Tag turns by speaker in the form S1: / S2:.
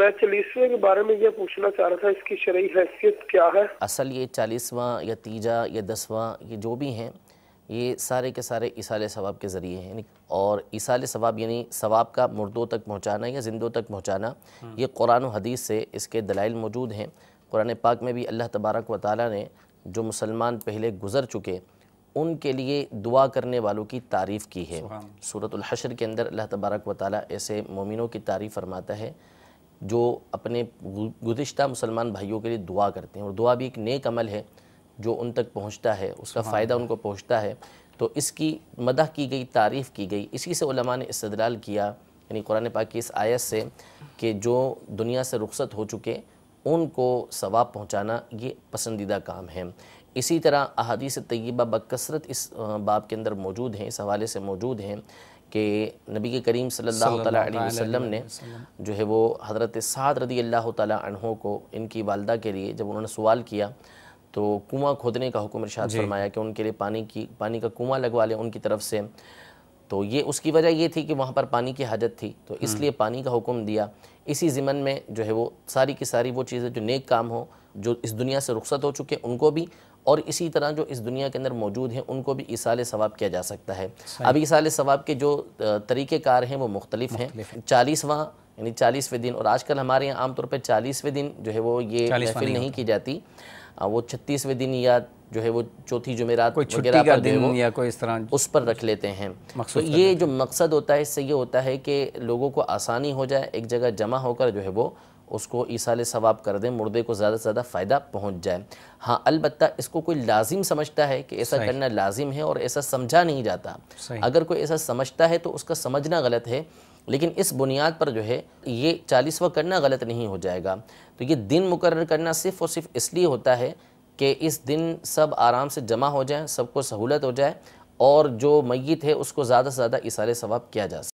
S1: मैं चालीसवें के बारे में यह पूछना चाह रहा था इसकी शरी हैसियत क्या है असल ये चालीसवां या तीजा या दसवां ये जो भी हैं ये सारे के सारे इसाल सवाब के ज़रिए हैं और इसाल सवाब यानी सवाब का मुर्दों तक पहुँचाना या जिंदों तक पहुँचाना हम्म। ये कुरान हदीस से इसके दलाइल मौजूद हैं कुरान पाक में भी अल्लाह तबारक व ताली ने जो मुसलमान पहले गुज़र चुके उनके लिए दुआ करने वालों की तारीफ़ की है सूरत हशर के अंदर अल्लाह तबारक व ताली ऐसे मोमिनों की तारीफ़ फरमाता है जो अपने गुज्त मुसलमान भाइयों के लिए दुआ करते हैं और दुआ भी एक नेक अमल है जो उन तक पहुँचता है उसका हाँ। फ़ायदा उनको पहुँचता है तो इसकी मदह की गई तारीफ़ की गई इसी से उलमा ने इस्तदलाल किया यानी कुरान पाक की इस आयत से कि जो दुनिया से रुखसत हो चुके उनको सवाब पहुंचाना ये पसंदीदा काम है इसी तरह अहादीस तयबा बकसरत इस बाब के अंदर मौजूद हैं इस हवाले से मौजूद हैं कि नबी के करीम सल्लल्लाहु अलैहि वसल्लम ने जो है वो हज़रत साद रदी अल्लाह तहों को इनकी वालदा के लिए जब उन्होंने सवाल किया तो कुआँ खोदने का हुक्म इरशाद फरमाया कि उनके लिए पानी की पानी का कुआं लगवा लें उनकी तरफ से तो ये उसकी वजह ये थी कि वहाँ पर पानी की हाजत थी तो हम्म। इसलिए पानी का हुक्म दिया इसी ज़िमन में जो है वो सारी की सारी वो चीज़ें जो नेक काम हो जो इस दुनिया से रुखसत हो चुके उनको भी और इसी तरह जो इस दुनिया के अंदर मौजूद हैं उनको भी ईसाल सवाब किया जा सकता है अब ईसाल सवाब के जो तरीक़ेकार हैं वो मुख्तलिफ हैं चालीसवां यानी चालीसवें दिन और आजकल हमारे यहाँ आमतौर पर चालीसवें दिन जो है वो ये महफिल नहीं की जाती वो छत्तीसवें दिन या जो है वो चौथी जुमेरात वगैरह का दिन या कोई इस तरह उस पर रख लेते हैं तो ये जो मकसद होता है इससे ये होता है कि लोगों को आसानी हो जाए एक जगह जमा होकर जो है वो उसको ईसाले सवाब कर दें मुर्दे को ज़्यादा से ज़्यादा फ़ायदा पहुँच जाए हाँ अलबत्त इसको कोई लाजिम समझता है कि ऐसा करना लाजिम है और ऐसा समझा नहीं जाता अगर कोई ऐसा समझता है तो उसका समझना गलत है लेकिन इस बुनियाद पर जो है ये चालीसवा करना गलत नहीं हो जाएगा तो ये दिन मुकर करना सिर्फ़ और सिर्फ इसलिए होता है कि इस दिन सब आराम से जमा हो जाए सबको सहूलत हो जाए और जो मैत है उसको ज़्यादा से ज़्यादा इशारे सवाब किया जा सके